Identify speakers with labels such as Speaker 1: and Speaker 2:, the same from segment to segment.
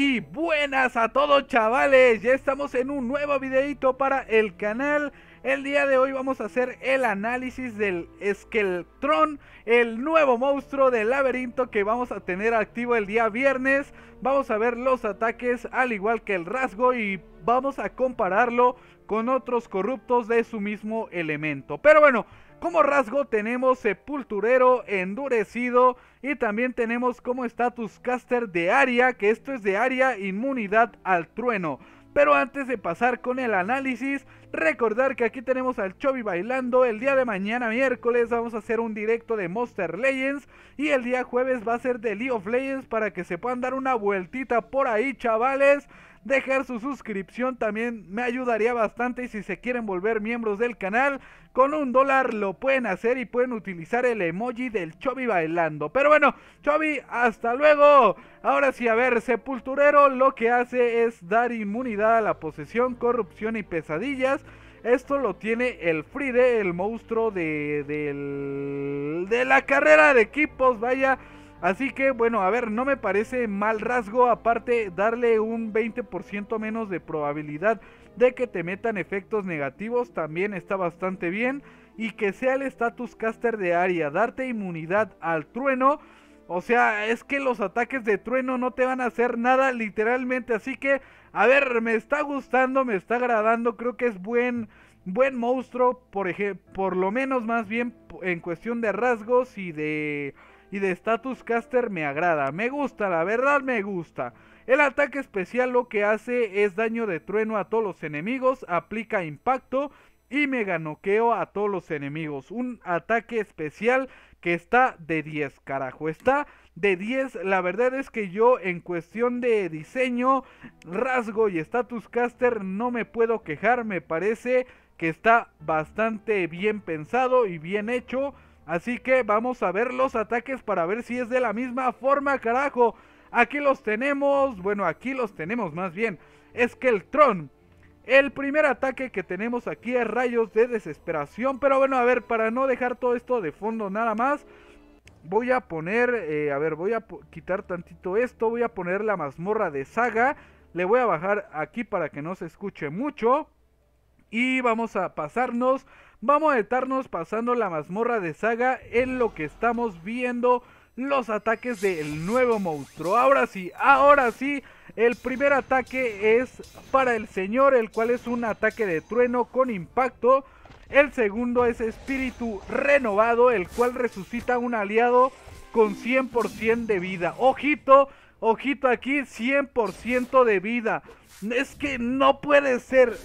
Speaker 1: y buenas a todos chavales, ya estamos en un nuevo videito para el canal el día de hoy vamos a hacer el análisis del Skeletron, el nuevo monstruo del laberinto que vamos a tener activo el día viernes. Vamos a ver los ataques al igual que el rasgo y vamos a compararlo con otros corruptos de su mismo elemento. Pero bueno, como rasgo tenemos Sepulturero Endurecido y también tenemos como status caster de área, que esto es de área inmunidad al trueno. Pero antes de pasar con el análisis, Recordar que aquí tenemos al Chobi bailando. El día de mañana, miércoles, vamos a hacer un directo de Monster Legends. Y el día jueves va a ser de League of Legends para que se puedan dar una vueltita por ahí, chavales. Dejar su suscripción también me ayudaría bastante. Y si se quieren volver miembros del canal, con un dólar lo pueden hacer y pueden utilizar el emoji del Chobi bailando. Pero bueno, Chobi, hasta luego. Ahora sí, a ver, Sepulturero lo que hace es dar inmunidad a la posesión, corrupción y pesadillas. Esto lo tiene el Fride, el monstruo de, de, de la carrera de equipos, vaya. Así que bueno, a ver, no me parece mal rasgo, aparte darle un 20% menos de probabilidad de que te metan efectos negativos también está bastante bien y que sea el status caster de área, darte inmunidad al trueno, o sea, es que los ataques de trueno no te van a hacer nada literalmente, así que a ver, me está gustando, me está agradando, creo que es buen, buen monstruo, por, por lo menos más bien en cuestión de rasgos y de y de status caster me agrada, me gusta, la verdad me gusta. El ataque especial lo que hace es daño de trueno a todos los enemigos, aplica impacto y mega noqueo a todos los enemigos. Un ataque especial que está de 10, carajo, está de 10. La verdad es que yo en cuestión de diseño, rasgo y status caster no me puedo quejar. Me parece que está bastante bien pensado y bien hecho. Así que vamos a ver los ataques para ver si es de la misma forma, carajo. Aquí los tenemos, bueno, aquí los tenemos más bien. Es que el Tron. El primer ataque que tenemos aquí es Rayos de Desesperación. Pero bueno, a ver, para no dejar todo esto de fondo nada más voy a poner, eh, a ver, voy a quitar tantito esto, voy a poner la mazmorra de saga, le voy a bajar aquí para que no se escuche mucho y vamos a pasarnos, vamos a estarnos pasando la mazmorra de saga en lo que estamos viendo los ataques del nuevo monstruo. Ahora sí, ahora sí, el primer ataque es para el señor, el cual es un ataque de trueno con impacto. El segundo es espíritu renovado, el cual resucita a un aliado con 100% de vida. Ojito, ojito aquí, 100% de vida. Es que no puede ser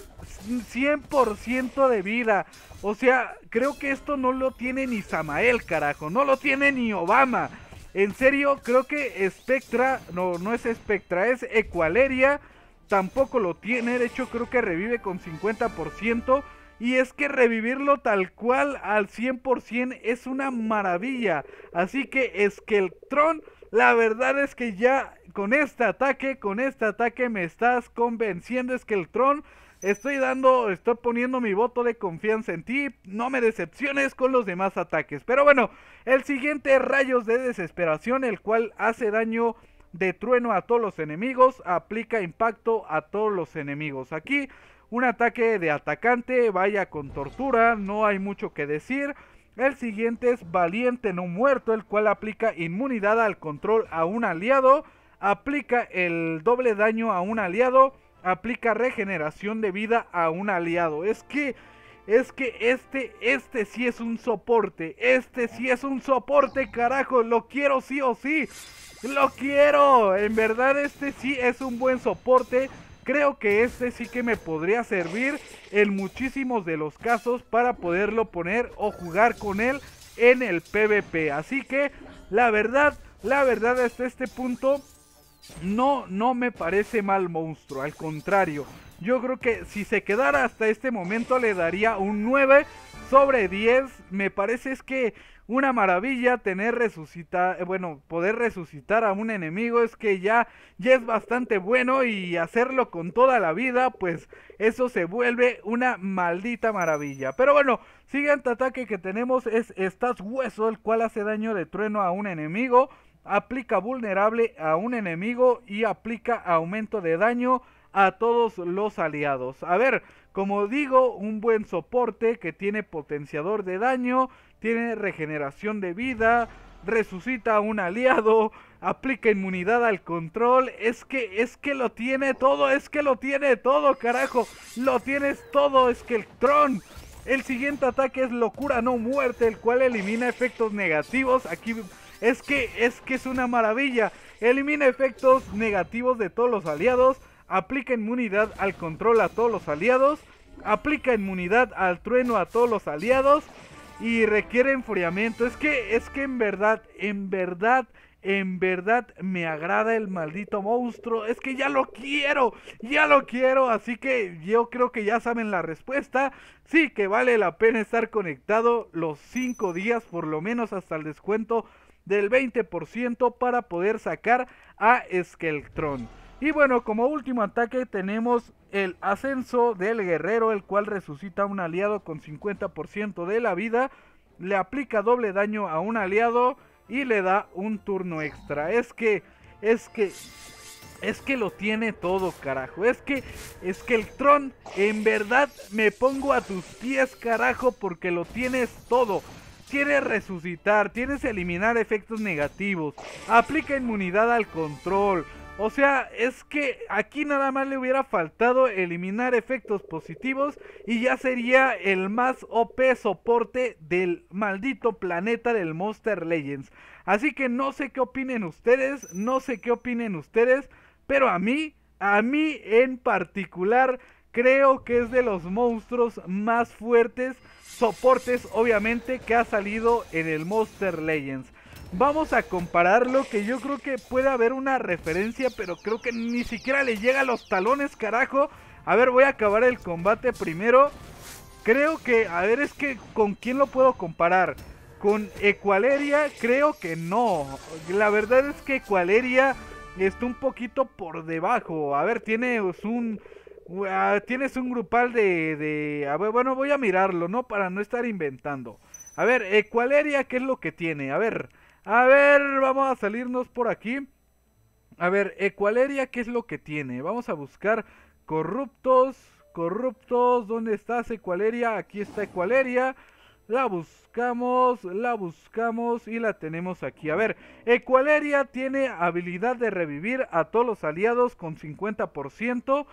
Speaker 1: 100% de vida. O sea, creo que esto no lo tiene ni Samael, carajo. No lo tiene ni Obama. En serio, creo que Spectra, no, no es Spectra, es Equaleria. Tampoco lo tiene. De hecho, creo que revive con 50%. Y es que revivirlo tal cual al 100% es una maravilla. Así que tron la verdad es que ya con este ataque, con este ataque me estás convenciendo es que el tron Estoy dando, estoy poniendo mi voto de confianza en ti. No me decepciones con los demás ataques. Pero bueno, el siguiente rayos de desesperación, el cual hace daño de trueno a todos los enemigos, aplica impacto a todos los enemigos. Aquí un ataque de atacante, vaya con tortura, no hay mucho que decir. El siguiente es Valiente no muerto, el cual aplica inmunidad al control a un aliado, aplica el doble daño a un aliado, aplica regeneración de vida a un aliado. Es que es que este este sí es un soporte, este sí es un soporte, carajo, lo quiero sí o sí. Lo quiero, en verdad este sí es un buen soporte Creo que este sí que me podría servir en muchísimos de los casos para poderlo poner o jugar con él en el PvP. Así que la verdad, la verdad hasta este punto no, no me parece mal monstruo, al contrario. Yo creo que si se quedara hasta este momento le daría un 9 sobre 10. Me parece es que una maravilla tener resucitar, eh, bueno, poder resucitar a un enemigo es que ya, ya es bastante bueno y hacerlo con toda la vida, pues eso se vuelve una maldita maravilla. Pero bueno, siguiente ataque que tenemos es Estás Hueso, el cual hace daño de trueno a un enemigo, aplica vulnerable a un enemigo y aplica aumento de daño a todos los aliados. A ver, como digo, un buen soporte que tiene potenciador de daño, tiene regeneración de vida, resucita a un aliado, aplica inmunidad al control. Es que, es que lo tiene todo, es que lo tiene todo, carajo. Lo tienes todo, es que el Tron. El siguiente ataque es locura no muerte, el cual elimina efectos negativos. Aquí es que es que es una maravilla. Elimina efectos negativos de todos los aliados aplica inmunidad al control a todos los aliados, aplica inmunidad al trueno a todos los aliados y requiere enfriamiento. Es que, es que en verdad, en verdad, en verdad me agrada el maldito monstruo. Es que ya lo quiero, ya lo quiero. Así que yo creo que ya saben la respuesta. Sí, que vale la pena estar conectado los 5 días, por lo menos hasta el descuento del 20% para poder sacar a Skeltron. Y bueno, como último ataque tenemos el ascenso del guerrero, el cual resucita a un aliado con 50% de la vida, le aplica doble daño a un aliado y le da un turno extra. Es que, es que, es que lo tiene todo, carajo. Es que, es que el Tron, en verdad me pongo a tus pies, carajo, porque lo tienes todo. Tienes resucitar, tienes eliminar efectos negativos, aplica inmunidad al control o sea, es que aquí nada más le hubiera faltado eliminar efectos positivos y ya sería el más OP soporte del maldito planeta del Monster Legends. Así que no sé qué opinen ustedes, no sé qué opinen ustedes, pero a mí, a mí en particular, creo que es de los monstruos más fuertes, soportes obviamente, que ha salido en el Monster Legends vamos a compararlo, que yo creo que puede haber una referencia, pero creo que ni siquiera le llega a los talones, carajo. A ver, voy a acabar el combate primero. Creo que, a ver, es que con quién lo puedo comparar. Con Equaleria, creo que no. La verdad es que Equaleria está un poquito por debajo. A ver, tiene un... Ah, tienes un grupal de, de... bueno, voy a mirarlo, ¿no? Para no estar inventando. A ver, Equaleria, ¿qué es lo que tiene? A ver, a ver, vamos a salirnos por aquí. A ver, ecualeria, ¿qué es lo que tiene? Vamos a buscar corruptos, corruptos, ¿dónde estás ecualeria? Aquí está ecualeria, La buscamos, la buscamos y la tenemos aquí. A ver, ecualeria tiene habilidad de revivir a todos los aliados con 50%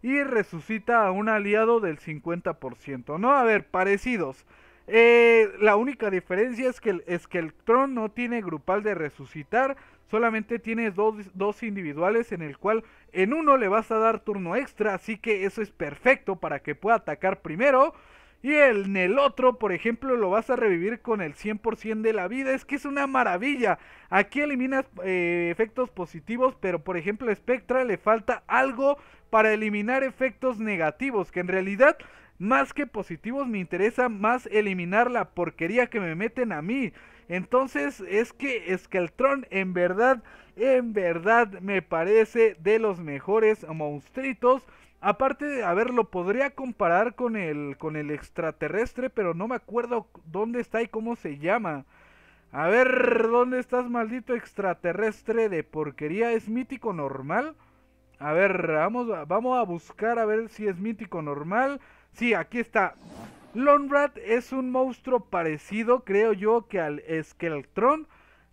Speaker 1: y resucita a un aliado del 50%, ¿no? A ver, parecidos. Eh, la única diferencia es que, el, Tron no tiene grupal de resucitar, solamente tiene dos, individuales en el cual en uno le vas a dar turno extra, así que eso es perfecto para que pueda atacar primero. Y el, en el otro, por ejemplo, lo vas a revivir con el 100% de la vida. Es que es una maravilla. Aquí eliminas eh, efectos positivos, pero por ejemplo a Spectra le falta algo para eliminar efectos negativos. Que en realidad más que positivos me interesa más eliminar la porquería que me meten a mí. Entonces es que Skeltron en verdad, en verdad me parece de los mejores monstruitos. Aparte de, a ver, lo podría comparar con el, con el extraterrestre, pero no me acuerdo dónde está y cómo se llama. A ver, ¿dónde estás, maldito extraterrestre de porquería? ¿Es mítico normal? A ver, vamos, vamos a buscar a ver si es mítico normal. Sí, aquí está. Lonrat es un monstruo parecido, creo yo, que al Skeletron,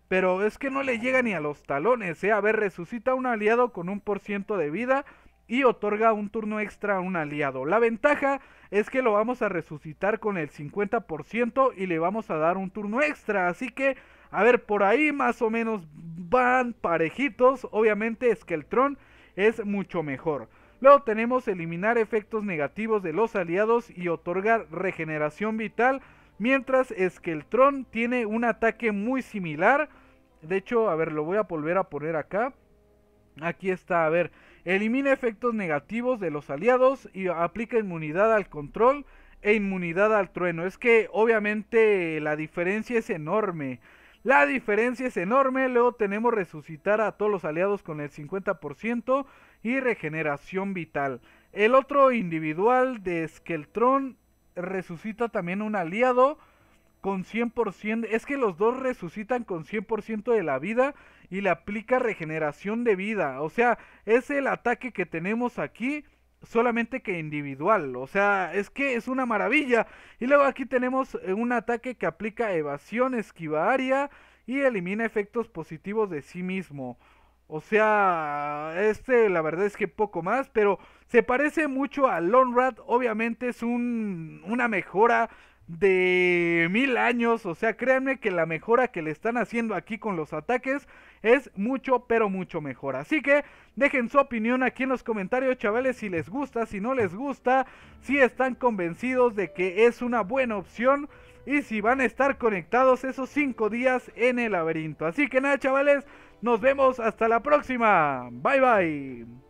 Speaker 1: pero es que no le llega ni a los talones, ¿eh? A ver, resucita a un aliado con un por ciento de vida y otorga un turno extra a un aliado. La ventaja es que lo vamos a resucitar con el 50% y le vamos a dar un turno extra, así que, a ver, por ahí más o menos van parejitos, obviamente Skeletron es mucho mejor. Luego tenemos eliminar efectos negativos de los aliados y otorgar regeneración vital. Mientras es que el tron tiene un ataque muy similar. De hecho, a ver, lo voy a volver a poner acá. Aquí está, a ver. Elimina efectos negativos de los aliados y aplica inmunidad al control e inmunidad al trueno. Es que obviamente la diferencia es enorme. La diferencia es enorme. Luego tenemos resucitar a todos los aliados con el 50% y regeneración vital. El otro individual de Skeltron resucita también un aliado con 100%. Es que los dos resucitan con 100% de la vida y le aplica regeneración de vida. O sea, es el ataque que tenemos aquí solamente que individual. O sea, es que es una maravilla. Y luego aquí tenemos eh, un ataque que aplica evasión, esquiva área y elimina efectos positivos de sí mismo. O sea, este la verdad es que poco más, pero se parece mucho a Lone Obviamente es un, una mejora de mil años. O sea, créanme que la mejora que le están haciendo aquí con los ataques es mucho, pero mucho mejor. Así que dejen su opinión aquí en los comentarios, chavales, si les gusta, si no les gusta, si están convencidos de que es una buena opción. Y si van a estar conectados esos cinco días en el laberinto. Así que nada, chavales. Nos vemos hasta la próxima. Bye bye.